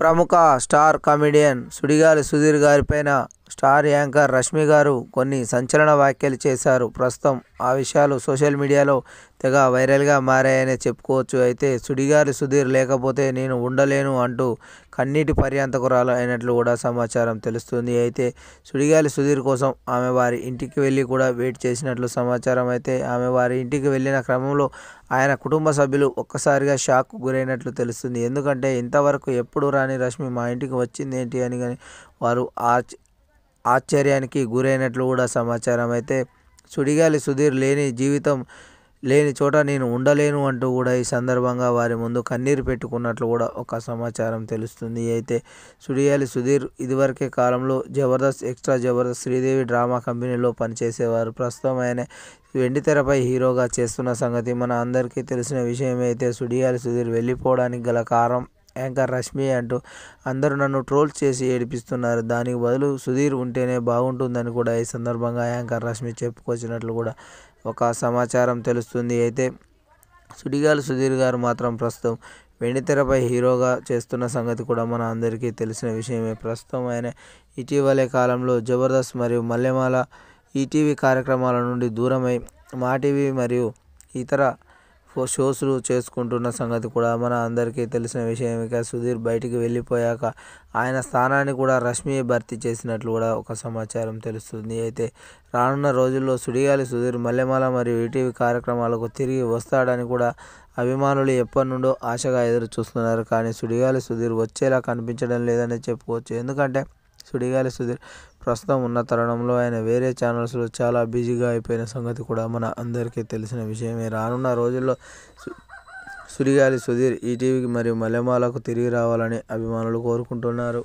ప్రముఖ star comedian సుడిగాలి సుధీర్ గారి పైన స్టార్ యాంకర్ రష్మి గారు కొన్ని సంచలన వ్యాఖ్యలు చేశారు ప్రస్తుతం ఆ విషయాలు సోషల్ మీడియాలో తెగ వైరల్గా మారాయనే చెప్పుకోవచ్చు అయితే సుడిగారి సుధీర్ లేకపోతే నేను ఉండలేను అంటూ కన్నీటి పర్యాంతకురాలు అయినట్లు కూడా సమాచారం తెలుస్తుంది అయితే సుడిగాలి సుధీర్ కోసం ఆమె వారి ఇంటికి వెళ్ళి కూడా వెయిట్ చేసినట్లు సమాచారం అయితే ఆమె వారి ఇంటికి వెళ్ళిన క్రమంలో ఆయన కుటుంబ సభ్యులు ఒక్కసారిగా షాక్ గురైనట్లు తెలుస్తుంది ఎందుకంటే ఇంతవరకు ఎప్పుడు రాని రష్మి మా ఇంటికి వచ్చింది ఏంటి అని కానీ వారు ఆచ్ ఆశ్చర్యానికి గురైనట్లు కూడా సమాచారం అయితే సుడిగాలి సుధీర్ లేని జీవితం లేని చోట నేను ఉండలేను అంటూ కూడా ఈ సందర్భంగా వారి ముందు కన్నీరు పెట్టుకున్నట్లు కూడా ఒక సమాచారం తెలుస్తుంది అయితే సుడియాలి సుధీర్ ఇదివరకే కాలంలో జబర్దస్త్ ఎక్స్ట్రా జబర్దస్త్ శ్రీదేవి డ్రామా కంపెనీలో పనిచేసేవారు ప్రస్తుతం ఆయన వెండితెరపై హీరోగా చేస్తున్న సంగతి మన అందరికీ తెలిసిన విషయం అయితే సుడియాలి సుధీర్ వెళ్ళిపోవడానికి గల కారణం యాంకర్ రష్మి అంటూ అందరూ నన్ను ట్రోల్స్ చేసి ఏడిపిస్తున్నారు దానికి బదులు సుధీర్ ఉంటేనే బాగుంటుందని కూడా ఈ సందర్భంగా యాంకర్ రష్మి చెప్పుకొచ్చినట్లు కూడా ఒక సమాచారం తెలుస్తుంది అయితే సుడిగాలు సుధీర్ గారు మాత్రం ప్రస్తుతం వెండితెరపై హీరోగా చేస్తున్న సంగతి కూడా మన అందరికీ తెలిసిన విషయమే ప్రస్తుతం ఆయన ఇటీవలే కాలంలో జబర్దస్త్ మరియు మల్లెమాల ఈటీవీ కార్యక్రమాల నుండి దూరమై మాటీవీ మరియు ఇతర షోస్లు చేసుకుంటున్న సంగతి కూడా మన అందరికీ తెలిసిన విషయం ఇక సుధీర్ బయటికి వెళ్ళిపోయాక ఆయన స్థానాన్ని కూడా రష్మి భర్తీ చేసినట్లు కూడా ఒక సమాచారం తెలుస్తుంది అయితే రానున్న రోజుల్లో సుడిగాలి సుధీర్ మల్లెమాల మరియు ఈటీవీ కార్యక్రమాలకు తిరిగి వస్తాడని కూడా అభిమానులు ఎప్పటి నుండో ఆశగా ఎదురు చూస్తున్నారు కానీ సుడిగాలి సుధీర్ వచ్చేలా కనిపించడం లేదని చెప్పుకోవచ్చు ఎందుకంటే సుడిగాలి సుధీర్ ప్రస్తుతం ఉన్న తరుణంలో ఆయన వేరే ఛానల్స్లో చాలా బిజీగా అయిపోయిన సంగతి కూడా మన అందరికీ తెలిసిన విషయమే రానున్న రోజుల్లో సురిగాలి సుధీర్ ఈటీవీకి మరియు మలెమాలకు తిరిగి రావాలని అభిమానులు కోరుకుంటున్నారు